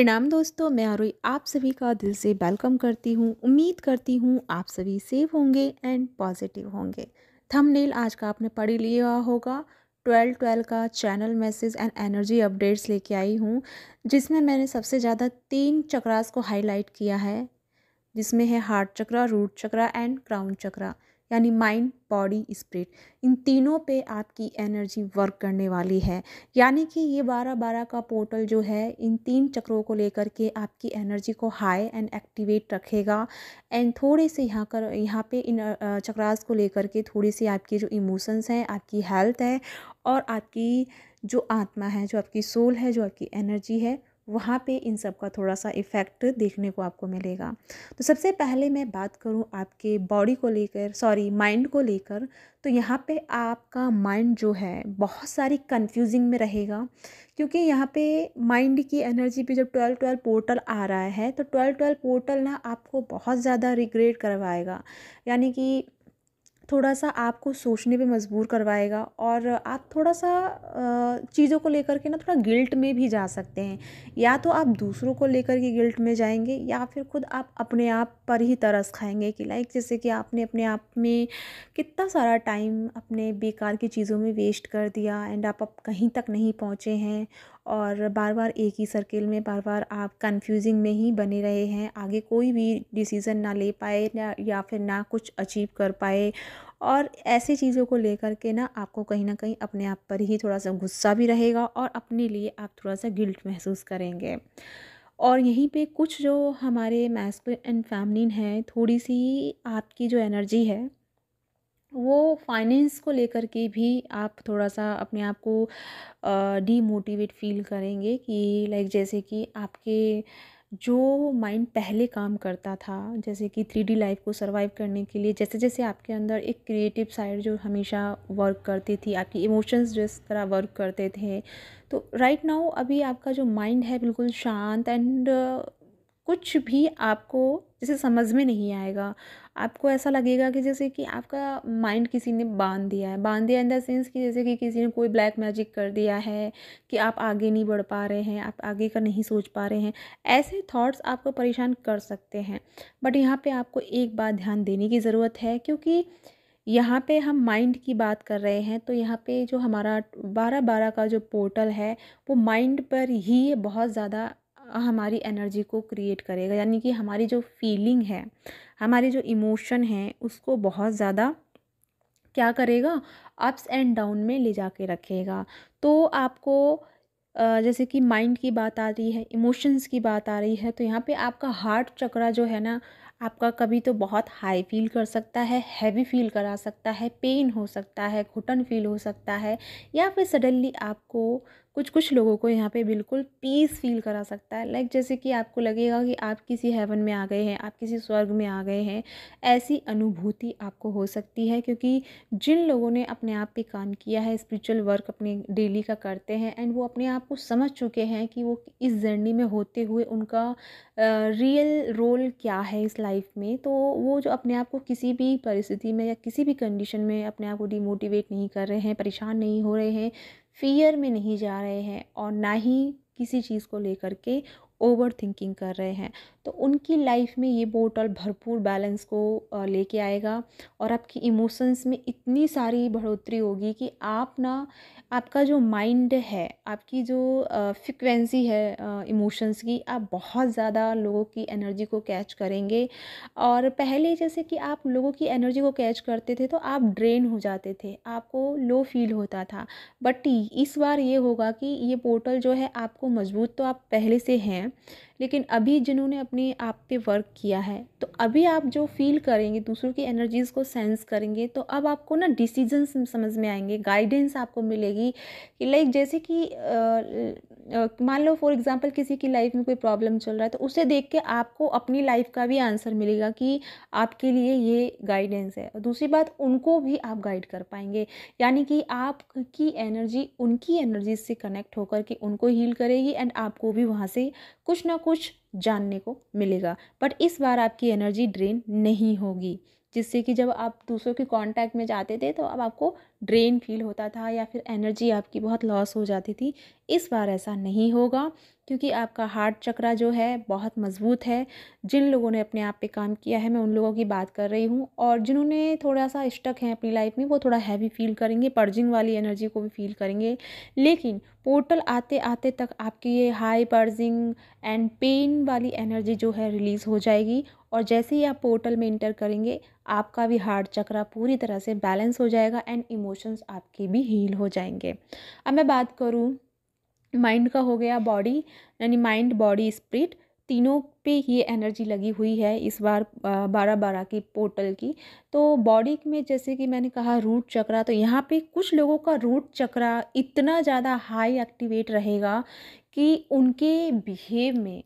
प्रणाम दोस्तों मैं आरोही आप सभी का दिल से वेलकम करती हूँ उम्मीद करती हूँ आप सभी सेफ होंगे एंड पॉजिटिव होंगे थंबनेल आज का आपने पढ़ लिया होगा ट्वेल्व ट्वेल्व का channel message and energy updates लेके आई हूँ जिसमें मैंने सबसे ज़्यादा तीन चक्रास को हाईलाइट किया है जिसमें है heart chakra root chakra and crown chakra यानी माइंड बॉडी स्प्रिट इन तीनों पे आपकी एनर्जी वर्क करने वाली है यानी कि ये बारह बारह का पोर्टल जो है इन तीन चक्रों को लेकर के आपकी एनर्जी को हाई एंड एक्टिवेट रखेगा एंड थोड़े से यहाँ कर यहाँ पे इन चक्रास को लेकर के थोड़ी सी आपकी जो इमोशंस हैं आपकी हेल्थ है और आपकी जो आत्मा है जो आपकी सोल है जो आपकी एनर्जी है वहाँ पे इन सब का थोड़ा सा इफ़ेक्ट देखने को आपको मिलेगा तो सबसे पहले मैं बात करूँ आपके बॉडी को लेकर सॉरी माइंड को लेकर तो यहाँ पे आपका माइंड जो है बहुत सारी कंफ्यूजिंग में रहेगा क्योंकि यहाँ पे माइंड की एनर्जी पे जब ट्वेल्व ट्वेल्व पोर्टल आ रहा है तो ट्वेल्व ट्वेल्व पोर्टल ना आपको बहुत ज़्यादा रिग्रेट करवाएगा यानी कि थोड़ा सा आपको सोचने पे मजबूर करवाएगा और आप थोड़ा सा चीज़ों को लेकर के ना थोड़ा गिल्ट में भी जा सकते हैं या तो आप दूसरों को लेकर के गिल्ट में जाएंगे या फिर खुद आप अपने आप पर ही तरस खाएंगे कि लाइक जैसे कि आपने अपने आप में कितना सारा टाइम अपने बेकार की चीज़ों में वेस्ट कर दिया एंड आप अब कहीं तक नहीं पहुँचे हैं और बार बार एक ही सर्किल में बार बार आप कंफ्यूजिंग में ही बने रहे हैं आगे कोई भी डिसीज़न ना ले पाए या, या फिर ना कुछ अचीव कर पाए और ऐसी चीज़ों को लेकर के ना आपको कहीं ना कहीं अपने आप पर ही थोड़ा सा गुस्सा भी रहेगा और अपने लिए आप थोड़ा सा गिल्ट महसूस करेंगे और यहीं पे कुछ जो हमारे मैस्कुलिन एंड फैमिलिन हैं थोड़ी सी आपकी जो एनर्जी है वो फाइनेंस को लेकर के भी आप थोड़ा सा अपने आप को डीमोटिवेट फील करेंगे कि लाइक जैसे कि आपके जो माइंड पहले काम करता था जैसे कि थ्री डी लाइफ को सर्वाइव करने के लिए जैसे जैसे आपके अंदर एक क्रिएटिव साइड जो हमेशा वर्क करती थी आपकी इमोशंस जिस तरह वर्क करते थे तो राइट नाउ अभी आपका जो माइंड है बिल्कुल शांत एंड कुछ भी आपको जिसे समझ में नहीं आएगा आपको ऐसा लगेगा कि जैसे कि आपका माइंड किसी ने बांध दिया है बांध दिया इन द सेंस कि जैसे कि किसी ने कोई ब्लैक मैजिक कर दिया है कि आप आगे नहीं बढ़ पा रहे हैं आप आगे का नहीं सोच पा रहे हैं ऐसे थाट्स आपको परेशान कर सकते हैं बट यहाँ पर आपको एक बात ध्यान देने की ज़रूरत है क्योंकि यहाँ पे हम माइंड की बात कर रहे हैं तो यहाँ पे जो हमारा बारह बारह का जो पोर्टल है वो माइंड पर ही बहुत ज़्यादा हमारी एनर्जी को क्रिएट करेगा यानी कि हमारी जो फीलिंग है हमारी जो इमोशन है उसको बहुत ज़्यादा क्या करेगा अप्स एंड डाउन में ले जा रखेगा तो आपको जैसे कि माइंड की बात आ रही है इमोशंस की बात आ रही है तो यहाँ पे आपका हार्ट चक्रा जो है ना आपका कभी तो बहुत हाई फील कर सकता है हैवी फील करा सकता है पेन हो सकता है घुटन फील हो सकता है या फिर सडनली आपको कुछ कुछ लोगों को यहाँ पे बिल्कुल पीस फील करा सकता है लाइक जैसे कि आपको लगेगा कि आप किसी हेवन में आ गए हैं आप किसी स्वर्ग में आ गए हैं ऐसी अनुभूति आपको हो सकती है क्योंकि जिन लोगों ने अपने आप पे काम किया है स्पिरिचुअल वर्क अपने डेली का करते हैं एंड वो अपने आप को समझ चुके हैं कि वो इस जर्नी में होते हुए उनका रियल रोल क्या है इस लाइफ में तो वो जो अपने आप को किसी भी परिस्थिति में या किसी भी कंडीशन में अपने आप को डिमोटिवेट नहीं कर रहे हैं परेशान नहीं हो रहे हैं फ़ियर में नहीं जा रहे हैं और ना ही किसी चीज़ को लेकर के ओवर थिंकिंग कर रहे हैं तो उनकी लाइफ में ये बोटल भरपूर बैलेंस को लेके आएगा और आपकी इमोशंस में इतनी सारी बढ़ोतरी होगी कि आप ना आपका जो माइंड है आपकी जो फ्रिक्वेंसी है इमोशंस की आप बहुत ज़्यादा लोगों की एनर्जी को कैच करेंगे और पहले जैसे कि आप लोगों की एनर्जी को कैच करते थे तो आप ड्रेन हो जाते थे आपको लो फील होता था बट इस बार ये होगा कि ये पोर्टल जो है आपको मजबूत तो आप पहले से हैं लेकिन अभी जिन्होंने अपने आप पे वर्क किया है तो अभी आप जो फील करेंगे दूसरों की एनर्जीज़ को सेंस करेंगे तो अब आपको ना डिसीजन समझ में आएंगे गाइडेंस आपको मिलेगी कि लाइक जैसे कि मान लो फॉर एग्ज़ाम्पल किसी की लाइफ में कोई प्रॉब्लम चल रहा है तो उसे देख के आपको अपनी लाइफ का भी आंसर मिलेगा कि आपके लिए ये गाइडेंस है और दूसरी बात उनको भी आप गाइड कर पाएंगे यानी कि आपकी एनर्जी उनकी एनर्जी से कनेक्ट होकर के उनको हील करेगी एंड आपको भी वहाँ से कुछ ना कुछ जानने को मिलेगा बट इस बार आपकी एनर्जी ड्रेन नहीं होगी जिससे कि जब आप दूसरों के कांटेक्ट में जाते थे तो अब आपको ड्रेन फील होता था या फिर एनर्जी आपकी बहुत लॉस हो जाती थी इस बार ऐसा नहीं होगा क्योंकि आपका हार्ट चक्रा जो है बहुत मजबूत है जिन लोगों ने अपने आप पे काम किया है मैं उन लोगों की बात कर रही हूँ और जिन्होंने थोड़ा सा स्टक है अपनी लाइफ में वो थोड़ा हैवी फील करेंगे पर्जिंग वाली एनर्जी को भी फील करेंगे लेकिन पोर्टल आते आते तक आपकी ये हाई पर्जिंग एंड पेन वाली एनर्जी जो है रिलीज़ हो जाएगी और जैसे ही आप पोर्टल में इंटर करेंगे आपका भी हार्ट चक्रा पूरी तरह से बैलेंस हो जाएगा एंड इमो इमोशंस आपके भी हील हो जाएंगे अब मैं बात करूँ माइंड का हो गया बॉडी यानी माइंड बॉडी स्प्रिट तीनों पे ये एनर्जी लगी हुई है इस बार बारह बारह की पोर्टल की तो बॉडी में जैसे कि मैंने कहा रूट चक्रा तो यहाँ पे कुछ लोगों का रूट चक्रा इतना ज़्यादा हाई एक्टिवेट रहेगा कि उनके बिहेव में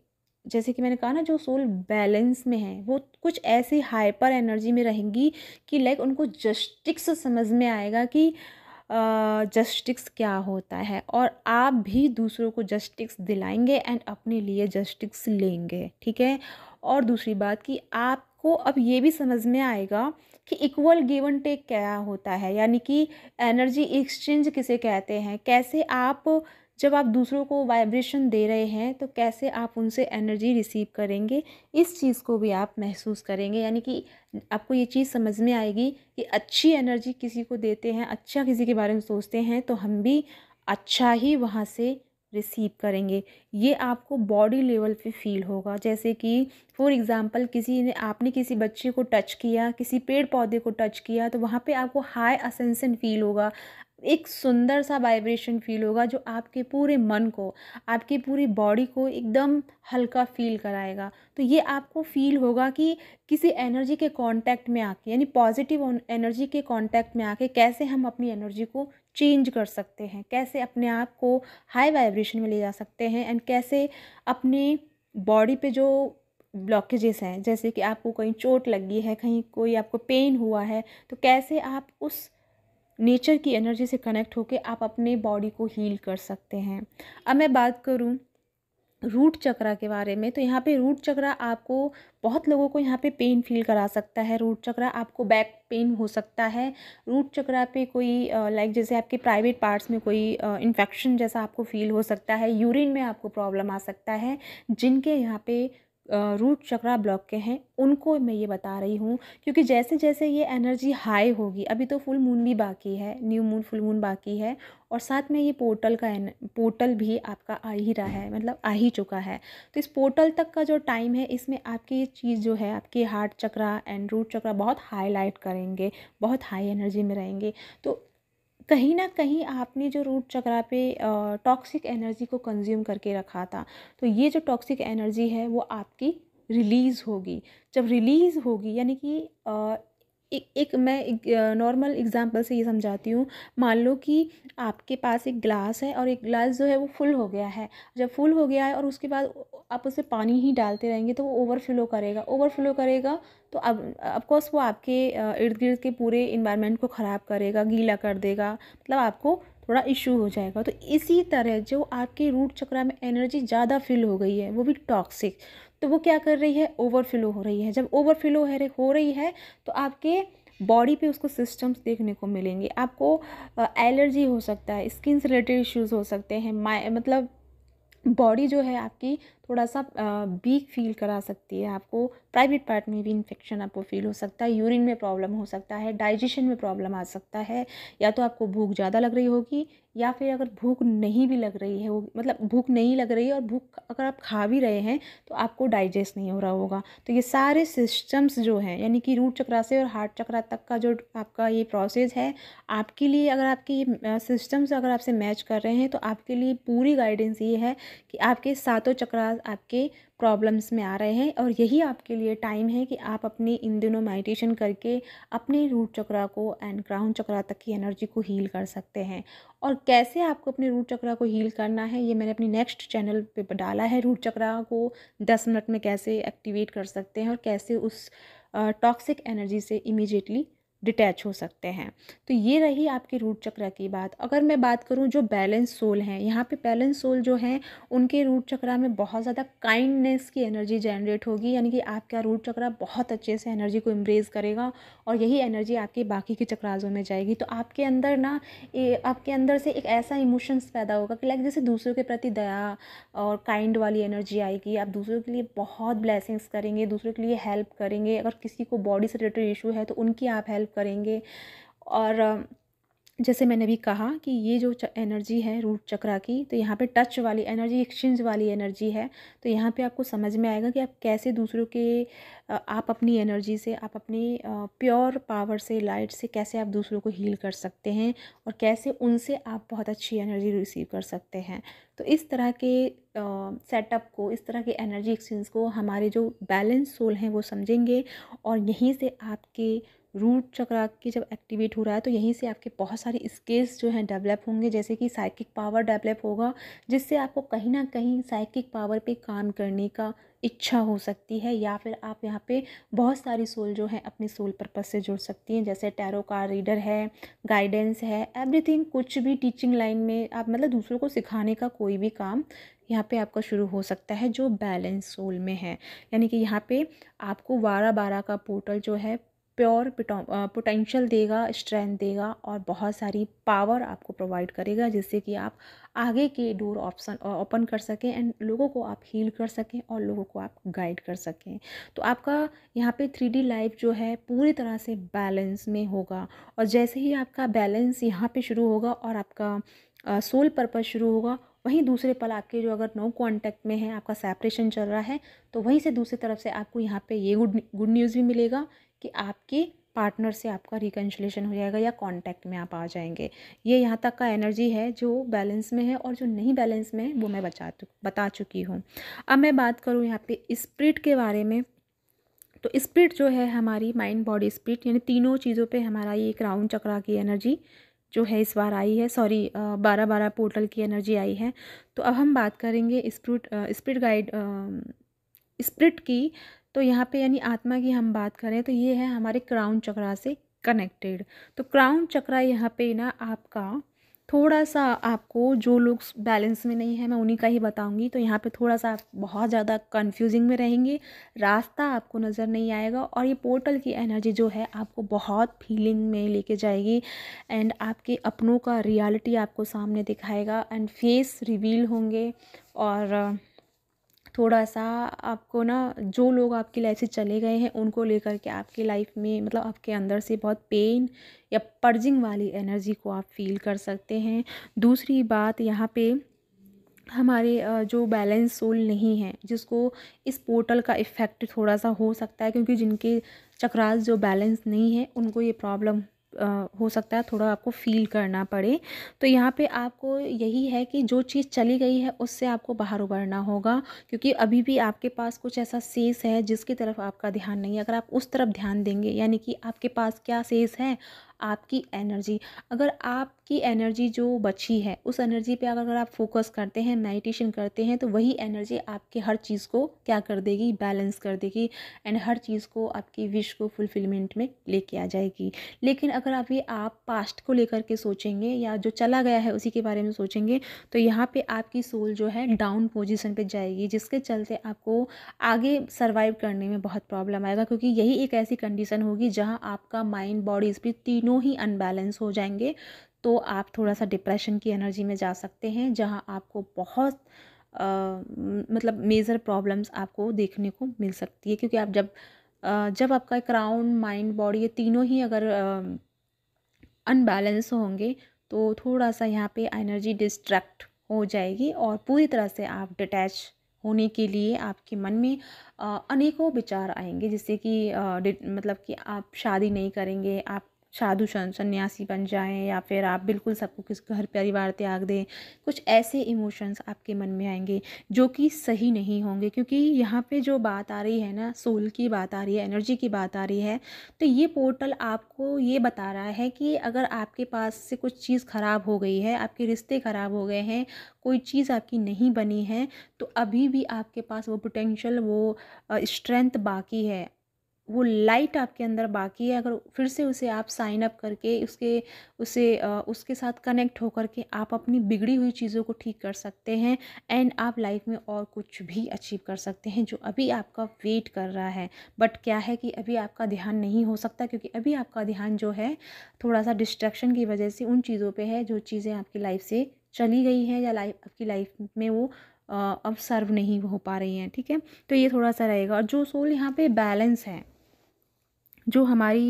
जैसे कि मैंने कहा ना जो सोल बैलेंस में है वो कुछ ऐसे हाइपर एनर्जी में रहेंगी कि लाइक उनको जस्टिक्स समझ में आएगा कि जस्टिक्स क्या होता है और आप भी दूसरों को जस्टिक्स दिलाएंगे एंड अपने लिए जस्टिक्स लेंगे ठीक है और दूसरी बात कि आपको अब ये भी समझ में आएगा कि इक्वल गिव एंड टेक क्या होता है यानी कि एनर्जी एक्सचेंज किसे कहते हैं कैसे आप जब आप दूसरों को वाइब्रेशन दे रहे हैं तो कैसे आप उनसे एनर्जी रिसीव करेंगे इस चीज़ को भी आप महसूस करेंगे यानी कि आपको ये चीज़ समझ में आएगी कि अच्छी एनर्जी किसी को देते हैं अच्छा किसी के बारे में सोचते हैं तो हम भी अच्छा ही वहाँ से रिसीव करेंगे ये आपको बॉडी लेवल पे फील होगा जैसे कि फॉर एग्ज़ाम्पल किसी ने आपने किसी बच्चे को टच किया किसी पेड़ पौधे को टच किया तो वहाँ पे आपको हाई असेंसन फील होगा एक सुंदर सा वाइब्रेशन फील होगा जो आपके पूरे मन को आपके पूरी बॉडी को एकदम हल्का फील कराएगा तो ये आपको फील होगा कि किसी एनर्जी के कांटेक्ट में आके यानी पॉजिटिव एनर्जी के कांटेक्ट में आके कैसे हम अपनी एनर्जी को चेंज कर सकते हैं कैसे अपने आप को हाई वाइब्रेशन में ले जा सकते हैं एंड कैसे अपने बॉडी पे जो ब्लॉकेजेस हैं जैसे कि आपको कहीं चोट लगी है कहीं कोई आपको पेन हुआ है तो कैसे आप उस नेचर की एनर्जी से कनेक्ट होकर आप अपने बॉडी को हील कर सकते हैं अब मैं बात करूँ रूट चक्रा के बारे में तो यहाँ पे रूट चक्रा आपको बहुत लोगों को यहाँ पे पेन फील करा सकता है रूट चक्रा आपको बैक पेन हो सकता है रूट चक्रा पे कोई लाइक जैसे आपके प्राइवेट पार्ट्स में कोई इन्फेक्शन जैसा आपको फील हो सकता है यूरिन में आपको प्रॉब्लम आ सकता है जिनके यहाँ पे रूट चक्रा ब्लॉक के हैं उनको मैं ये बता रही हूँ क्योंकि जैसे जैसे ये एनर्जी हाई होगी अभी तो फुल मून भी बाकी है न्यू मून फुल मून बाकी है और साथ में ये पोर्टल का पोर्टल भी आपका आ ही रहा है मतलब आ ही चुका है तो इस पोर्टल तक का जो टाइम है इसमें आपकी ये चीज़ जो है आपकी heart chakra and root chakra बहुत हाईलाइट करेंगे बहुत हाई एनर्जी में रहेंगे तो कहीं ना कहीं आपने जो रूट चक्रा पे टॉक्सिक एनर्जी को कंज्यूम करके रखा था तो ये जो टॉक्सिक एनर्जी है वो आपकी रिलीज़ होगी जब रिलीज़ होगी यानी कि एक एक मैं नॉर्मल एग्जांपल से ये समझाती हूँ मान लो कि आपके पास एक ग्लास है और एक ग्लास जो है वो फुल हो गया है जब फुल हो गया है और उसके बाद आप उसमें पानी ही डालते रहेंगे तो वो ओवरफ्लो करेगा ओवरफ्लो करेगा तो अब अफकोर्स वो आपके इर्द गिर्द के पूरे इन्वायरमेंट को ख़राब करेगा गीला कर देगा मतलब आपको थोड़ा इशू हो जाएगा तो इसी तरह जो आपके रूट चक्रा में एनर्जी ज़्यादा फिल हो गई है वो भी टॉक्सिक तो वो क्या कर रही है ओवरफ्लो हो रही है जब ओवरफ्लो हो रही है तो आपके बॉडी पे उसको सिस्टम्स देखने को मिलेंगे आपको एलर्जी हो सकता है स्किन से रिलेटेड इश्यूज हो सकते हैं मतलब बॉडी जो है आपकी थोड़ा सा वीक फील करा सकती है आपको प्राइवेट पार्ट में भी इन्फेक्शन आपको फील हो सकता है यूरिन में प्रॉब्लम हो सकता है डाइजेशन में प्रॉब्लम आ सकता है या तो आपको भूख ज़्यादा लग रही होगी या फिर अगर भूख नहीं भी लग रही है वो मतलब भूख नहीं लग रही है और भूख अगर आप खा भी रहे हैं तो आपको डाइजेस्ट नहीं हो रहा होगा तो ये सारे सिस्टम्स जो हैं यानी कि रूट चक्रा से और हार्ट चक्रा तक का जो आपका ये प्रोसेस है आपके लिए अगर आपके ये सिस्टम्स अगर आपसे मैच कर रहे हैं तो आपके लिए पूरी गाइडेंस ये है कि आपके सातों चक्रा पास आपके प्रॉब्लम्स में आ रहे हैं और यही आपके लिए टाइम है कि आप अपने इन दिनों मेडिटेशन करके अपने रूट चक्रा को एंड क्राउन चक्रा तक की एनर्जी को हील कर सकते हैं और कैसे आपको अपने रूट चक्रा को हील करना है ये मैंने अपनी नेक्स्ट चैनल पे डाला है रूट चक्रा को दस मिनट में कैसे एक्टिवेट कर सकते हैं और कैसे उस टॉक्सिक एनर्जी से इमीजिएटली डिटैच हो सकते हैं तो ये रही आपकी रूट चक्रा की बात अगर मैं बात करूँ जो बैलेंस सोल हैं यहाँ पे बैलेंस सोल जो हैं उनके रूट चक्रा में बहुत ज़्यादा काइंडनेस की एनर्जी जनरेट होगी यानी कि आपका रूट चक्रा बहुत अच्छे से एनर्जी को इम्ब्रेज करेगा और यही एनर्जी आपके बाकी के चक्राजों में जाएगी तो आपके अंदर ना आपके अंदर से एक ऐसा इमोशंस पैदा होगा कि लाइक जैसे दूसरों के प्रति दया और काइंड वाली एनर्जी आएगी आप दूसरों के लिए बहुत ब्लेसिंग्स करेंगे दूसरों के लिए हेल्प करेंगे अगर किसी को बॉडी से रिलेटेड इशू है तो उनकी आप हेल्प करेंगे और जैसे मैंने भी कहा कि ये जो एनर्जी है रूट चक्रा की तो यहाँ पे टच वाली एनर्जी एक्सचेंज वाली एनर्जी है तो यहाँ पे आपको समझ में आएगा कि आप कैसे दूसरों के आप अपनी एनर्जी से आप अपनी प्योर पावर से लाइट से कैसे आप दूसरों को हील कर सकते हैं और कैसे उनसे आप बहुत अच्छी एनर्जी रिसीव कर सकते हैं तो इस तरह के सेटअप को इस तरह के एनर्जी एक्सचेंज को हमारे जो बैलेंस सोल हैं वो समझेंगे और यहीं से आपके रूट चक्रा की जब एक्टिवेट हो रहा है तो यहीं से आपके बहुत सारे स्किल्स जो हैं डेवलप होंगे जैसे कि साइकिक पावर डेवलप होगा जिससे आपको कहीं ना कहीं साइकिक पावर पे काम करने का इच्छा हो सकती है या फिर आप यहाँ पे बहुत सारी सोल जो है अपनी सोल पर्पज़ से जुड़ सकती हैं जैसे टैरो कार रीडर है गाइडेंस है एवरीथिंग कुछ भी टीचिंग लाइन में आप मतलब दूसरों को सिखाने का कोई भी काम यहाँ पे आपका शुरू हो सकता है जो बैलेंस सोल में है यानी कि यहाँ पे आपको बारह बारह का पोर्टल जो है प्योर पोटेंशियल देगा स्ट्रेंथ देगा और बहुत सारी पावर आपको प्रोवाइड करेगा जिससे कि आप आगे के डोर ऑप्शन ओपन कर सकें एंड लोगों को आप हील कर सकें और लोगों को आप गाइड कर सकें तो आपका यहाँ पे थ्री डी लाइफ जो है पूरी तरह से बैलेंस में होगा और जैसे ही आपका बैलेंस यहाँ पे शुरू होगा और आपका सोल पर्पज़ शुरू होगा वहीं दूसरे पल आपके जो अगर नो कॉन्टैक्ट में है आपका सेपरेशन चल रहा है तो वहीं से दूसरी तरफ से आपको यहाँ पे ये गुड गुड न्यूज़ भी मिलेगा कि आपकी पार्टनर से आपका रिकन्सलेशन हो जाएगा या कांटेक्ट में आप आ जाएंगे ये यहाँ तक का एनर्जी है जो बैलेंस में है और जो नहीं बैलेंस में है वो मैं बचा बता चुकी हूँ अब मैं बात करूँ यहाँ पे स्प्रिट के बारे में तो स्प्रिट जो है हमारी माइंड बॉडी स्प्रिट यानी तीनों चीज़ों पे हमारा ये एक राउंड चक्रा की एनर्जी जो है इस बार आई है सॉरी बारह बारह पोर्टल की एनर्जी आई है तो अब हम बात करेंगे स्प्रिट स्प्रिट गाइड स्प्रिट की तो यहाँ पे यानी आत्मा की हम बात करें तो ये है हमारे क्राउन चक्रा से कनेक्टेड तो क्राउन चक्रा यहाँ पे ना आपका थोड़ा सा आपको जो लोग बैलेंस में नहीं है मैं उन्हीं का ही बताऊंगी तो यहाँ पे थोड़ा सा आप बहुत ज़्यादा कंफ्यूजिंग में रहेंगे रास्ता आपको नज़र नहीं आएगा और ये पोर्टल की एनर्जी जो है आपको बहुत फीलिंग में लेके जाएगी एंड आपके अपनों का रियलिटी आपको सामने दिखाएगा एंड फेस रिवील होंगे और थोड़ा सा आपको ना जो लोग आपकी लाइफ से चले गए हैं उनको लेकर के आपकी लाइफ में मतलब आपके अंदर से बहुत पेन या पर्जिंग वाली एनर्जी को आप फील कर सकते हैं दूसरी बात यहाँ पे हमारे जो बैलेंस सोल नहीं है जिसको इस पोर्टल का इफ़ेक्ट थोड़ा सा हो सकता है क्योंकि जिनके चक्रास जो बैलेंस नहीं है उनको ये प्रॉब्लम हो सकता है थोड़ा आपको फील करना पड़े तो यहाँ पे आपको यही है कि जो चीज़ चली गई है उससे आपको बाहर उबरना होगा क्योंकि अभी भी आपके पास कुछ ऐसा सेस है जिसकी तरफ आपका ध्यान नहीं है अगर आप उस तरफ ध्यान देंगे यानी कि आपके पास क्या सेस है आपकी एनर्जी अगर आप की एनर्जी जो बची है उस एनर्जी पे अगर आप फोकस करते हैं मेडिटेशन करते हैं तो वही एनर्जी आपके हर चीज़ को क्या कर देगी बैलेंस कर देगी एंड हर चीज़ को आपकी विश को फुलफिलमेंट में लेके आ जाएगी लेकिन अगर अभी आप पास्ट को लेकर के सोचेंगे या जो चला गया है उसी के बारे में सोचेंगे तो यहाँ पर आपकी सोल जो है डाउन पोजिशन पर जाएगी जिसके चलते आपको आगे सर्वाइव करने में बहुत प्रॉब्लम आएगा क्योंकि यही एक ऐसी कंडीशन होगी जहाँ आपका माइंड बॉडी स्पिरिट तीनों ही अनबैलेंस हो जाएंगे तो आप थोड़ा सा डिप्रेशन की एनर्जी में जा सकते हैं जहाँ आपको बहुत आ, मतलब मेजर प्रॉब्लम्स आपको देखने को मिल सकती है क्योंकि आप जब आ, जब आपका क्राउन माइंड बॉडी ये तीनों ही अगर अनबैलेंस होंगे तो थोड़ा सा यहाँ पे एनर्जी डिस्ट्रैक्ट हो जाएगी और पूरी तरह से आप डिटैच होने के लिए आपके मन में अनेकों विचार आएंगे जिससे कि मतलब कि आप शादी नहीं करेंगे आप साधु सन्यासी बन जाएं या फिर आप बिल्कुल सबको किस घर परिवार त्याग दें कुछ ऐसे इमोशंस आपके मन में आएंगे जो कि सही नहीं होंगे क्योंकि यहाँ पे जो बात आ रही है ना सोल की बात आ रही है एनर्जी की बात आ रही है तो ये पोर्टल आपको ये बता रहा है कि अगर आपके पास से कुछ चीज़ ख़राब हो गई है आपके रिश्ते ख़राब हो गए हैं कोई चीज़ आपकी नहीं बनी है तो अभी भी आपके पास वो पोटेंशल वो स्ट्रेंथ बाकी है वो लाइट आपके अंदर बाकी है अगर फिर से उसे आप साइन अप करके उसके उसे उसके साथ कनेक्ट होकर के आप अपनी बिगड़ी हुई चीज़ों को ठीक कर सकते हैं एंड आप लाइफ में और कुछ भी अचीव कर सकते हैं जो अभी आपका वेट कर रहा है बट क्या है कि अभी आपका ध्यान नहीं हो सकता क्योंकि अभी आपका ध्यान जो है थोड़ा सा डिस्ट्रैक्शन की वजह से उन चीज़ों पर है जो चीज़ें आपकी लाइफ से चली गई हैं या लाइफ आपकी लाइफ में वो अब सर्व नहीं हो पा रही हैं ठीक है तो ये थोड़ा सा रहेगा और जो सोल यहाँ पे बैलेंस है जो हमारी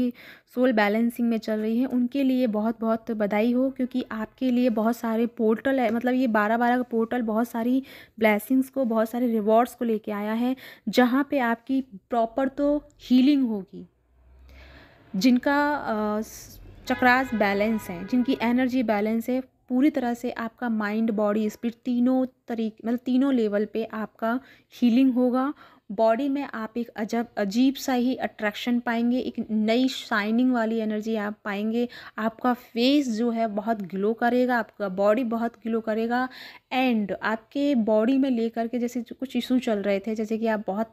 सोल बैलेंसिंग में चल रही है उनके लिए बहुत बहुत बधाई हो क्योंकि आपके लिए बहुत सारे पोर्टल है मतलब ये बारह बारह का पोर्टल बहुत सारी ब्लैसिंग्स को बहुत सारे रिवॉर्ड्स को लेके आया है जहाँ पे आपकी प्रॉपर तो हीलिंग होगी जिनका चक्रास बैलेंस है जिनकी एनर्जी बैलेंस है पूरी तरह से आपका माइंड बॉडी स्पिरिट तीनों तरीके मतलब तीनों लेवल पे आपका हीलिंग होगा बॉडी में आप एक अजब अजीब सा ही अट्रैक्शन पाएंगे एक नई शाइनिंग वाली एनर्जी आप पाएंगे आपका फेस जो है बहुत ग्लो करेगा आपका बॉडी बहुत ग्लो करेगा एंड आपके बॉडी में लेकर के जैसे कुछ इशू चल रहे थे जैसे कि आप बहुत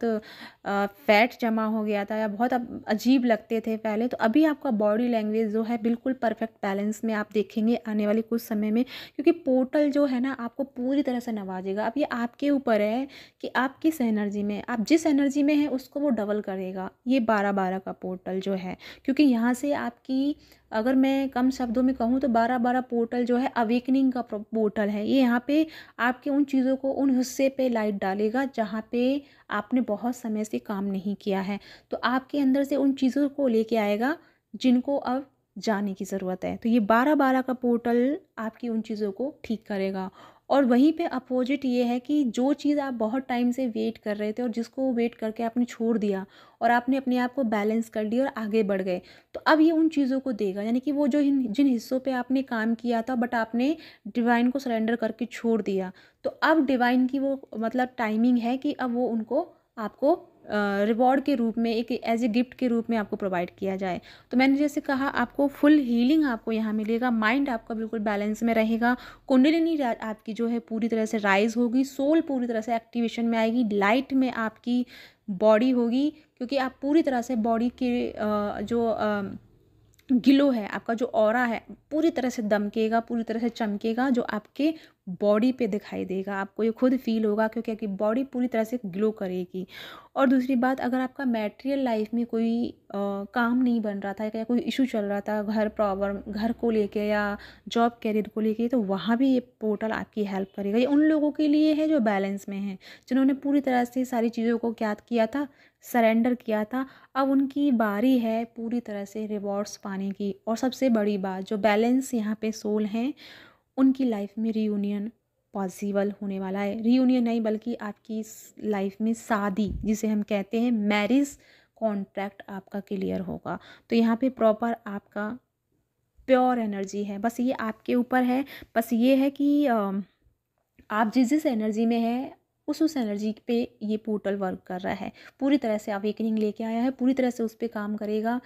फैट जमा हो गया था या बहुत आप अजीब लगते थे पहले तो अभी आपका बॉडी लैंग्वेज जो है बिल्कुल परफेक्ट बैलेंस में आप देखेंगे आने वाले कुछ समय में क्योंकि पोर्टल जो है ना आपको पूरी तरह से नवाजेगा अब ये आपके ऊपर है कि आप किस एनर्जी में आप जिस एनर्जी में हैं उसको वो डबल करेगा ये बारह बारह का पोर्टल जो है क्योंकि यहाँ से आपकी अगर मैं कम शब्दों में कहूँ तो बारह बारह पोर्टल जो है अवेकनिंग का पोर्टल है ये यहाँ पे आपके उन चीज़ों को उन हिस्से पे लाइट डालेगा जहाँ पे आपने बहुत समय से काम नहीं किया है तो आपके अंदर से उन चीज़ों को लेके आएगा जिनको अब जाने की ज़रूरत है तो ये बारह बारह का पोर्टल आपकी उन चीज़ों को ठीक करेगा और वहीं पे अपोजिट ये है कि जो चीज़ आप बहुत टाइम से वेट कर रहे थे और जिसको वेट करके आपने छोड़ दिया और आपने अपने आप को बैलेंस कर लिया और आगे बढ़ गए तो अब ये उन चीज़ों को देगा यानी कि वो जो जिन हिस्सों पे आपने काम किया था बट आपने डिवाइन को सरेंडर करके छोड़ दिया तो अब डिवाइन की वो मतलब टाइमिंग है कि अब वो उनको आपको रिवॉर्ड के रूप में एक एज ए गिफ्ट के रूप में आपको प्रोवाइड किया जाए तो मैंने जैसे कहा आपको फुल हीलिंग आपको यहाँ मिलेगा माइंड आपका बिल्कुल बैलेंस में रहेगा कुंडलिनी आपकी जो है पूरी तरह से राइज होगी सोल पूरी तरह से एक्टिवेशन में आएगी लाइट में आपकी बॉडी होगी क्योंकि आप पूरी तरह से बॉडी के जो गिलो है आपका जो और है पूरी तरह से दमकेगा पूरी तरह से चमकेगा जो आपके बॉडी पे दिखाई देगा आपको ये खुद फील होगा क्योंकि आपकी बॉडी पूरी तरह से ग्लो करेगी और दूसरी बात अगर आपका मैटेरियल लाइफ में कोई आ, काम नहीं बन रहा था या कोई इशू चल रहा था घर प्रॉब्लम घर को लेके या जॉब कैरियर को लेके तो वहाँ भी ये पोर्टल आपकी हेल्प करेगा ये उन लोगों के लिए है जो बैलेंस में हैं जिन्होंने पूरी तरह से सारी चीज़ों को क्या किया था सरेंडर किया था अब उनकी बारी है पूरी तरह से रिवॉर्ड्स पाने की और सबसे बड़ी बात जो बैलेंस यहाँ पर सोल हैं उनकी लाइफ में रीयूनियन पॉसिबल होने वाला है रीयूनियन नहीं बल्कि आपकी लाइफ में शादी जिसे हम कहते हैं मैरिज कॉन्ट्रैक्ट आपका क्लियर होगा तो यहाँ पे प्रॉपर आपका प्योर एनर्जी है बस ये आपके ऊपर है बस ये है कि आप जिस जिस एनर्जी में है उस उस एनर्जी पे ये पोर्टल वर्क कर रहा है पूरी तरह से अवेकनिंग लेके आया है पूरी तरह से उस पर काम करेगा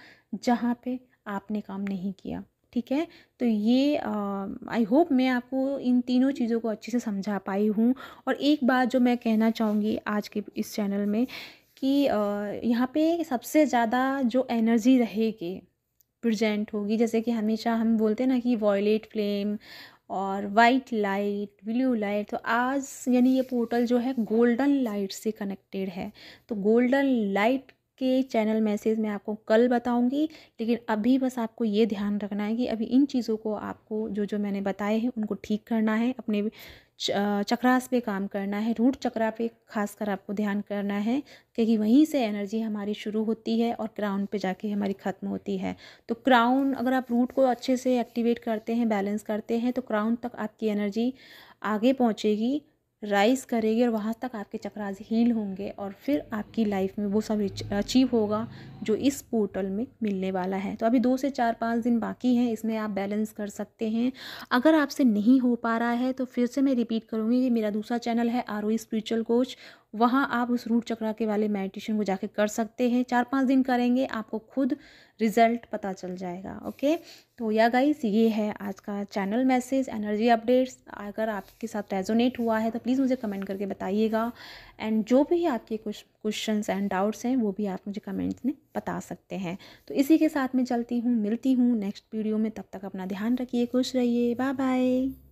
जहाँ पे आपने काम नहीं किया ठीक है तो ये आई होप मैं आपको इन तीनों चीज़ों को अच्छे से समझा पाई हूँ और एक बात जो मैं कहना चाहूँगी आज के इस चैनल में कि यहाँ पे सबसे ज़्यादा जो एनर्जी रहेगी प्रजेंट होगी जैसे कि हमेशा हम बोलते हैं ना कि वॉयलेट फ्लेम और वाइट लाइट ब्लू लाइट तो आज यानी ये पोर्टल जो है गोल्डन लाइट से कनेक्टेड है तो गोल्डन लाइट के चैनल मैसेज मैं आपको कल बताऊंगी लेकिन अभी बस आपको ये ध्यान रखना है कि अभी इन चीज़ों को आपको जो जो मैंने बताए हैं उनको ठीक करना है अपने चक्रास पे काम करना है रूट चक्रा पे खासकर आपको ध्यान करना है क्योंकि वहीं से एनर्जी हमारी शुरू होती है और क्राउन पे जाके हमारी ख़त्म होती है तो क्राउन अगर आप रूट को अच्छे से एक्टिवेट करते हैं बैलेंस करते हैं तो क्राउन तक आपकी एनर्जी आगे पहुँचेगी राइज करेगी और वहाँ तक आपके चक्राज हील होंगे और फिर आपकी लाइफ में वो सब अचीव होगा जो इस पोर्टल में मिलने वाला है तो अभी दो से चार पाँच दिन बाकी हैं इसमें आप बैलेंस कर सकते हैं अगर आपसे नहीं हो पा रहा है तो फिर से मैं रिपीट करूँगी कि मेरा दूसरा चैनल है आर ओ स्पिरिचुअल कोच वहाँ आप उस रूट चक्रा के वाले मेडिटेशन को जाके कर सकते हैं चार पाँच दिन करेंगे आपको खुद रिज़ल्ट पता चल जाएगा ओके तो या गाइस ये है आज का चैनल मैसेज एनर्जी अपडेट्स अगर आपके साथ रेजोनेट हुआ है तो प्लीज़ मुझे कमेंट करके बताइएगा एंड जो भी आपके कुछ क्वेश्चन एंड डाउट्स हैं वो भी आप मुझे कमेंट्स में बता सकते हैं तो इसी के साथ मैं चलती हूँ मिलती हूँ नेक्स्ट वीडियो में तब तक अपना ध्यान रखिए खुश रहिए बाय बाय